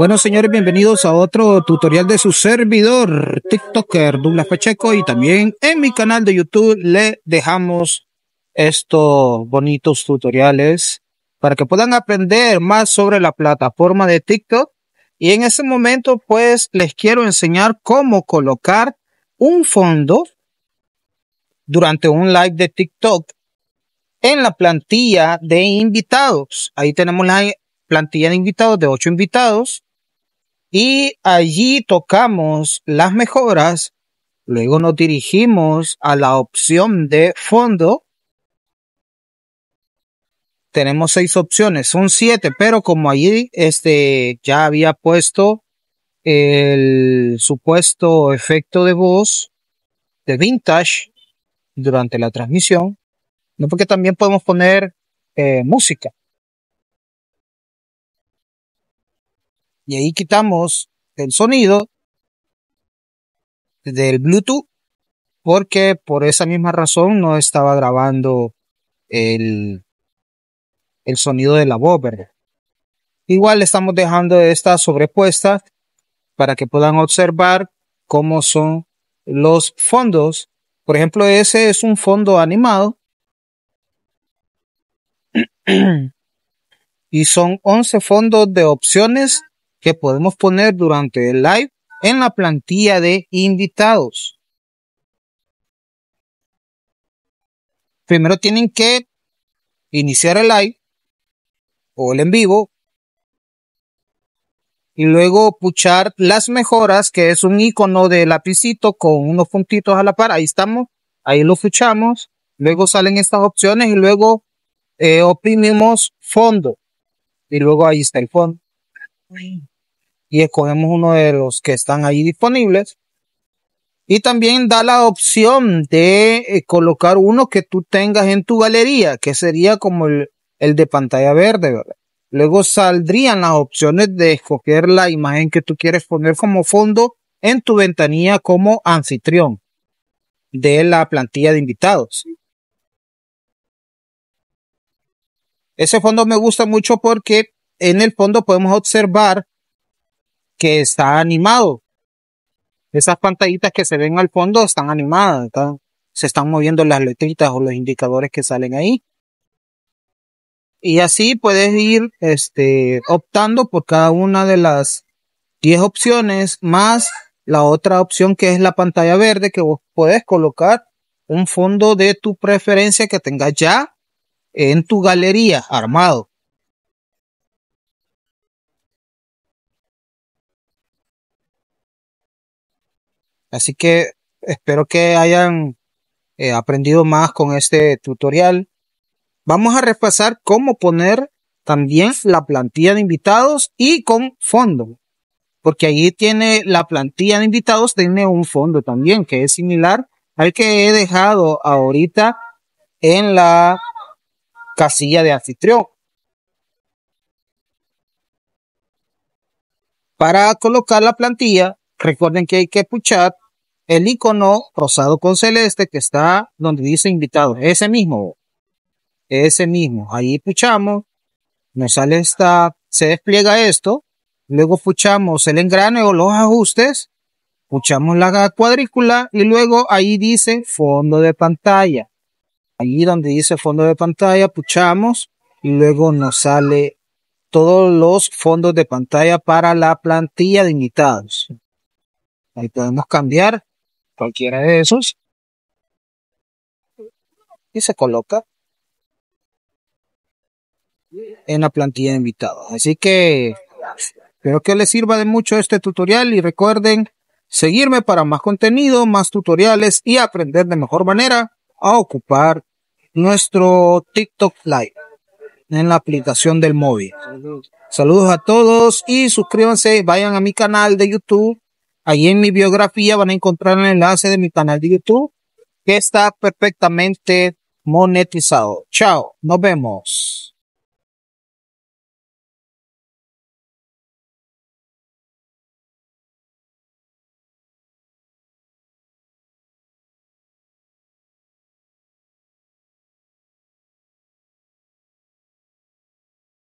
Bueno, señores, bienvenidos a otro tutorial de su servidor, TikToker Douglas Pacheco, y también en mi canal de YouTube le dejamos estos bonitos tutoriales para que puedan aprender más sobre la plataforma de TikTok. Y en ese momento, pues, les quiero enseñar cómo colocar un fondo durante un live de TikTok en la plantilla de invitados. Ahí tenemos la plantilla de invitados de ocho invitados y allí tocamos las mejoras. Luego nos dirigimos a la opción de fondo. Tenemos seis opciones, son siete, pero como allí este, ya había puesto el supuesto efecto de voz de vintage durante la transmisión, no porque también podemos poner eh, música. y ahí quitamos el sonido del Bluetooth porque por esa misma razón no estaba grabando el, el sonido de la voz, ¿verdad? Igual estamos dejando esta sobrepuesta para que puedan observar cómo son los fondos. Por ejemplo, ese es un fondo animado. y son 11 fondos de opciones que podemos poner durante el live en la plantilla de invitados. Primero tienen que iniciar el live o el en vivo y luego puchar las mejoras que es un icono de lapicito con unos puntitos a la par. Ahí estamos, ahí lo fichamos. Luego salen estas opciones y luego eh, oprimimos fondo y luego ahí está el fondo y escogemos uno de los que están ahí disponibles. Y también da la opción de eh, colocar uno que tú tengas en tu galería, que sería como el, de pantalla verde, Luego saldrían las opciones de escoger la imagen que tú quieres poner como fondo en tu ventanilla como anfitrión de la plantilla de invitados. Ese fondo me gusta mucho porque en el fondo podemos observar que está animado. Esas pantallitas que se ven al fondo están animadas, se están moviendo las letritas o los indicadores que salen ahí. Y así puedes ir este, optando por cada una de las 10 opciones más la otra opción que es la pantalla verde que vos puedes colocar un fondo de tu preferencia que tengas ya en tu galería armado. Así que espero que hayan eh, aprendido más con este tutorial. Vamos a repasar cómo poner también la plantilla de invitados y con fondo. Porque allí tiene la plantilla de invitados, tiene un fondo también que es similar al que he dejado ahorita en la casilla de anfitrión. Para colocar la plantilla Recuerden que hay que puchar el icono rosado con celeste que está donde dice invitado. Ese mismo. Ese mismo. Ahí puchamos. Nos sale esta, se despliega esto. Luego puchamos el engrane o los ajustes. Puchamos la cuadrícula y luego ahí dice fondo de pantalla. Allí donde dice fondo de pantalla, puchamos y luego nos sale todos los fondos de pantalla para la plantilla de invitados. Ahí podemos cambiar cualquiera de esos y se coloca en la plantilla de invitados. Así que espero que les sirva de mucho este tutorial y recuerden seguirme para más contenido, más tutoriales y aprender de mejor manera a ocupar nuestro TikTok Live en la aplicación del móvil. Saludos a todos y suscríbanse, vayan a mi canal de YouTube Ahí en mi biografía van a encontrar el enlace de mi canal de YouTube que está perfectamente monetizado. Chao, nos vemos.